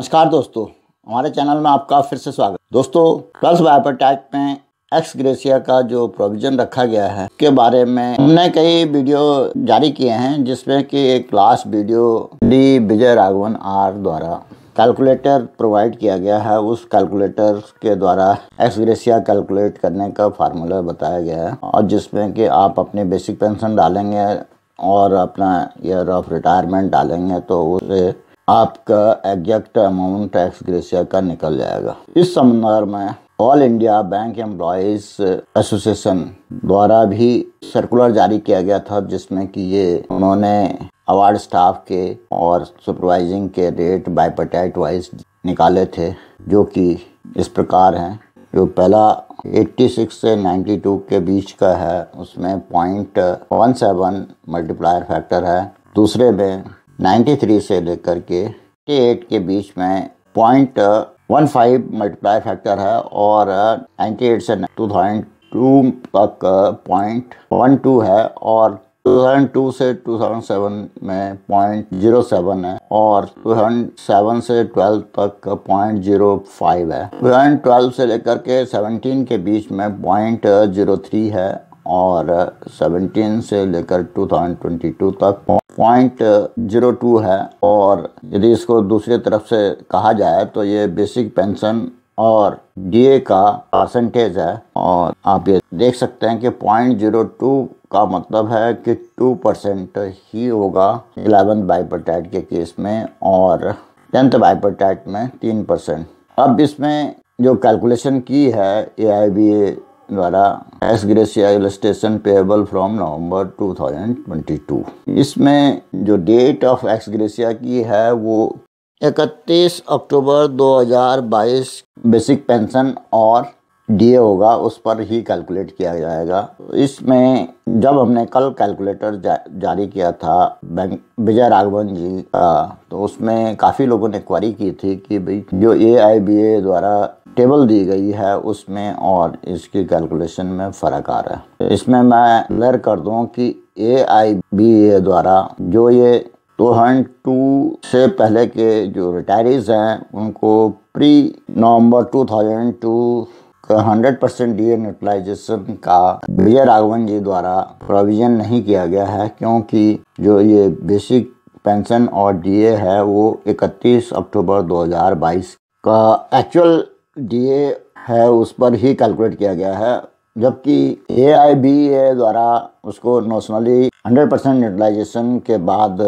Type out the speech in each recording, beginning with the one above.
नमस्कार दोस्तों हमारे चैनल में आपका फिर से स्वागत दोस्तों प्लस वाइपर में एक्स ग्रेसिया का जो प्रोविजन रखा गया है के बारे में हमने कई वीडियो जारी किए हैं जिसमें कि एक class video D Vijay Raghavan R द्वारा कैलकुलेटर प्रोवाइड किया गया है उस कैलकुलेटर के द्वारा एक्सग्रेसिया कैलकुलेट करने का फार्मूला बताया गया है और जिसमें कि आप अपने बेसिक पेंशन डालेंगे और अपना ईयर ऑफ रिटायरमेंट डालेंगे तो उसे आपका एग्जैक्ट अमाउंट टैक्स ग्रेसिया का निकल जाएगा इस सेमिनार में all India bank employees association द्वारा भी सर्कुलर जारी किया गया था जिसमें कि ये उन्होंने अवार्ड स्टाफ के और सुपरवाइजिंग के रेट पटेट वाइज निकाले थे जो कि इस प्रकार हैं जो पहला 86 से 92 के बीच का है उसमें point one seven multiplier factor है दूसरे में 93 से लेकर के एट के बीच में point one five multiply factor है और 98 uh, से 2002 तक पॉइंट वन टू है और 2002 से 2007 में पॉइंट जीरो सेवन है और 2007 से 12 तक पॉइंट जीरो फाइव है 2012 से लेकर के 17 के बीच में पॉइंट जीरो थ्री है और 17 से लेकर 2022 तक पॉइंट जीरो टू है और यदि इसको दूसरी तरफ से कहा जाए तो ये बेसिक पेंशन और डीए का परसेंटेज है और आप ये देख सकते हैं कि पॉइंट जीरो टू का मतलब है कि टू परसेंट ही होगा इलेवेंथ बाइपरटाइट के केस में और टेंथ बाइपरटाइट में तीन परसेंट अब इसमें जो कैलकुलेशन की है ए आई बी ए द्वारा ex gratia illustration payable from November 2022 इसमें जो डेट ऑफ एक्स ग्रेसिया की है वो 31 अक्टूबर 2022 बेसिक पेंशन और डीए होगा उस पर ही कैलकुलेट किया जाएगा इसमें जब हमने कल कैलकुलेटर जा, जारी किया था बैंक विजय राघवन जी का तो उसमें काफ़ी लोगों ने क्वारी की थी कि भाई जो ए द्वारा टेबल दी गई है उसमें और इसकी कैलकुलेशन में फ़र्क आ रहा है इसमें मैं क्लियर कर दूं कि ए आई बी ए द्वारा जो ये टू हंड टू से पहले के जो रिटायरीज हैं उनको pre November two thousand two hundred percent D N utilization का विजय राघवन जी द्वारा प्रोविजन नहीं किया गया है क्योंकि जो ये बेसिक पेंशन और डीए है वो 31 अक्टूबर 2022 का एक्चुअल डीए है उस पर ही कैलकुलेट किया गया है जबकि ए आई बी ए द्वारा उसको नोशनली 100 परसेंट यूटिलाइजेशन के बाद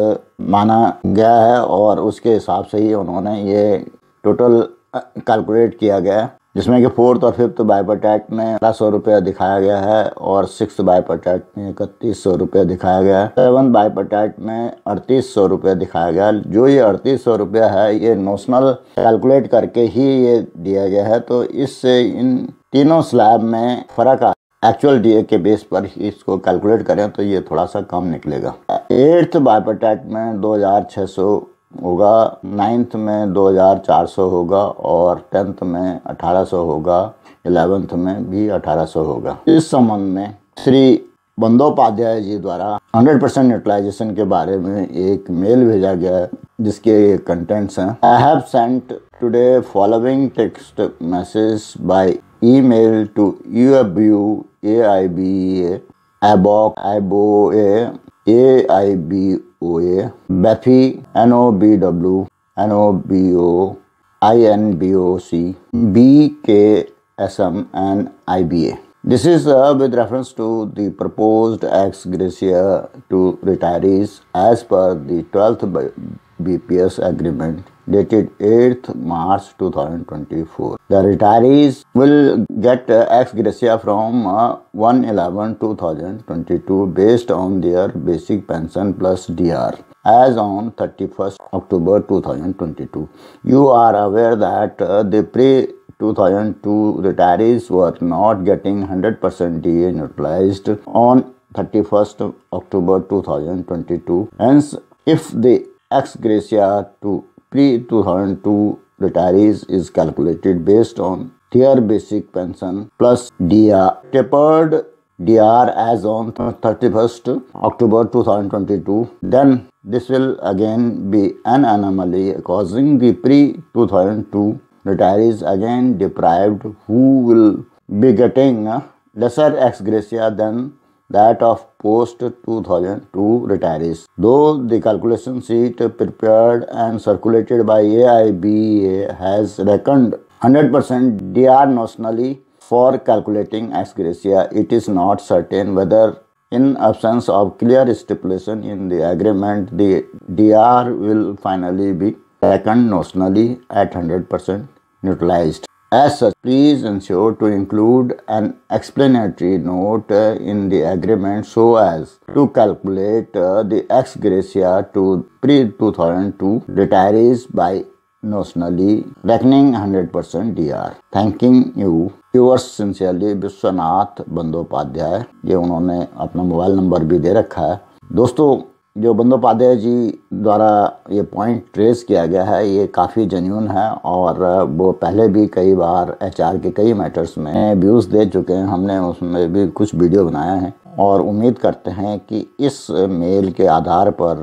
माना गया है और उसके हिसाब से ही उन्होंने ये टोटल कैलकुलेट uh, किया गया है जिसमें कि फोर्थ और फिफ्थ बायोपटैट में अठारह सौ रुपया दिखाया गया है और सिक्स बायोपटैट में इकतीस सौ रुपया दिखाया गया है सेवन बायोपटैट में अड़तीस सौ रुपया दिखाया गया जो ये अड़तीस सौ रुपया है ये नोशनल कैलकुलेट करके ही ये दिया गया है तो इससे इन तीनों स्लैब में फर्क आ एक्चुअल डीए के बेस पर ही इसको कैलकुलेट करें तो ये थोड़ा सा कम निकलेगा एट्थ बायोपटैट में दो हज़ार छह सौ होगा नाइन्थ में 2400 होगा और टेंथ में 1800 होगा एलेवेंथ में भी 1800 होगा इस संबंध में श्री बंदोपाध्याय जी द्वारा 100 परसेंट यूटिलाइजेशन के बारे में एक मेल भेजा गया है जिसके कंटेंट्स हैं I have sent today following text message by email to you F U A I B A एबॉक आई बो A I B OA, NOBW, NOBO, INBOC, BKSM, and IBA. This is uh, with reference to the proposed ex gratia to retirees as per the 12th BPS agreement dated 8th March 2024. The retirees will get uh, ex gratia from uh, 2022 based on their basic pension plus DR as on 31st October 2022. You are aware that uh, the pre 2002 retirees were not getting 100% DA neutralized on 31st October 2022. Hence, if the ex gratia to pre 2002 retirees is calculated based on their basic pension plus DR tapered DR as on 31st October 2022 then this will again be an anomaly causing the pre 2002 retirees again deprived who will be getting lesser ex gratia than that of post 2002 retirees. Though the calculation sheet prepared and circulated by AIBA has reckoned 100% DR nationally for calculating ex gratia, it is not certain whether in absence of clear stipulation in the agreement, the DR will finally be reckoned nationally at 100% neutralized. As such, please ensure to include an explanatory note uh, in the agreement so as to calculate uh, the ex gratia to pre-2002 retirees by notionally reckoning 100% DR. Thanking you. Yours sincerely Vishwanath Bandopadhyay. ये उन्होंने अपना mobile number भी दे रखा है दोस्तों जो बंदोपाध्याय जी द्वारा ये पॉइंट ट्रेस किया गया है ये काफ़ी जेन्यून है और वो पहले भी कई बार एचआर के कई मैटर्स में व्यूज़ दे चुके हैं हमने उसमें भी कुछ वीडियो बनाए हैं और उम्मीद करते हैं कि इस मेल के आधार पर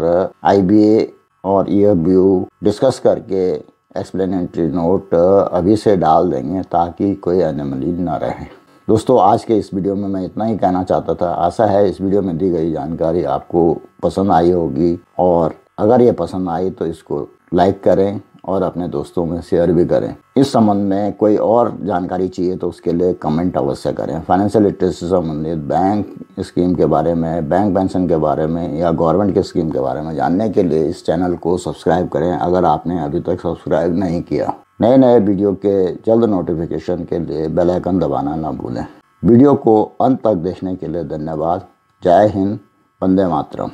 आईबीए और ई व्यू डिस्कस करके एक्सप्लेनेटरी नोट अभी से डाल देंगे ताकि कोई अनमली ना रहे दोस्तों आज के इस वीडियो में मैं इतना ही कहना चाहता था आशा है इस वीडियो में दी गई जानकारी आपको पसंद आई होगी और अगर ये पसंद आई तो इसको लाइक करें और अपने दोस्तों में शेयर भी करें इस संबंध में कोई और जानकारी चाहिए तो उसके लिए कमेंट अवश्य करें फाइनेंशियल लिटरेसी से संबंधित बैंक स्कीम के बारे में बैंक पेंशन के बारे में या गवर्नमेंट के स्कीम के बारे में जानने के लिए इस चैनल को सब्सक्राइब करें अगर आपने अभी तक सब्सक्राइब नहीं किया नए नए वीडियो के जल्द नोटिफिकेशन के लिए बेल आइकन दबाना ना भूलें वीडियो को अंत तक देखने के लिए धन्यवाद जय हिंद वंदे मातरम